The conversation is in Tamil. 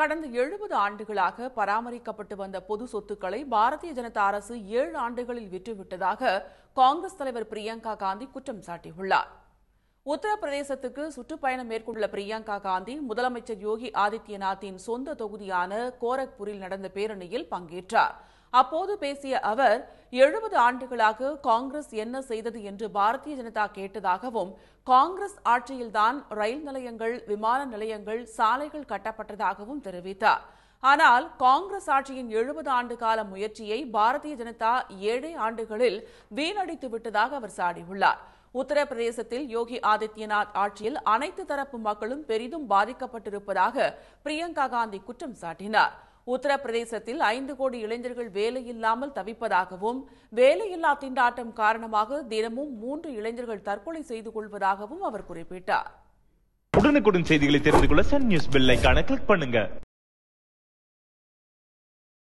கடந்த எழுபது ஆண்டுகளாக பராமரிக்கப்பட்டு வந்த பொது சொத்துக்களை பாரதிய ஜனதா அரசு ஏழு ஆண்டுகளில் விற்றுவிட்டதாக காங்கிரஸ் தலைவர் பிரியங்கா காந்தி குற்றம் சாட்டியுள்ளார் உத்தரப்பிரதேசத்துக்கு சுற்றுப்பயணம் மேற்கொண்டுள்ள பிரியங்கா காந்தி முதலமைச்சர் யோகி ஆதித்யநாத்தின் சொந்த தொகுதியான கோரக்பூரில் நடந்த பேரணியில் பங்கேற்றார் அப்போது பேசிய அவர் எழுபது ஆண்டுகளாக காங்கிரஸ் என்ன செய்தது என்று பாரதிய ஜனதா கேட்டதாகவும் காங்கிரஸ் ஆட்சியில்தான் ரயில் நிலையங்கள் விமான நிலையங்கள் சாலைகள் கட்டப்பட்டதாகவும் தெரிவித்தார் ஆனால் காங்கிரஸ் ஆட்சியின் எழுபது ஆண்டு கால முயற்சியை பாரதிய ஜனதா ஏழே ஆண்டுகளில் வீணடித்து விட்டதாக அவர் சாடியுள்ளார் உத்தரப்பிரதேசத்தில் யோகி ஆதித்யநாத் ஆட்சியில் அனைத்து தரப்பு மக்களும் பெரிதும் பாதிக்கப்பட்டிருப்பதாக பிரியங்கா காந்தி குற்றம் சாட்டினார் உத்தரப்பிரதேசத்தில் ஐந்து கோடி இளைஞர்கள் வேலையில்லாமல் தவிப்பதாகவும் வேலையில்லா திண்டாட்டம் காரணமாக தினமும் மூன்று இளைஞர்கள் தற்கொலை செய்து கொள்வதாகவும் அவர் குறிப்பிட்டார் உடனுக்குடன் செய்திகளை தெரிந்து கொள்ள சன் நியூஸ் பெல் கிளிக் பண்ணுங்க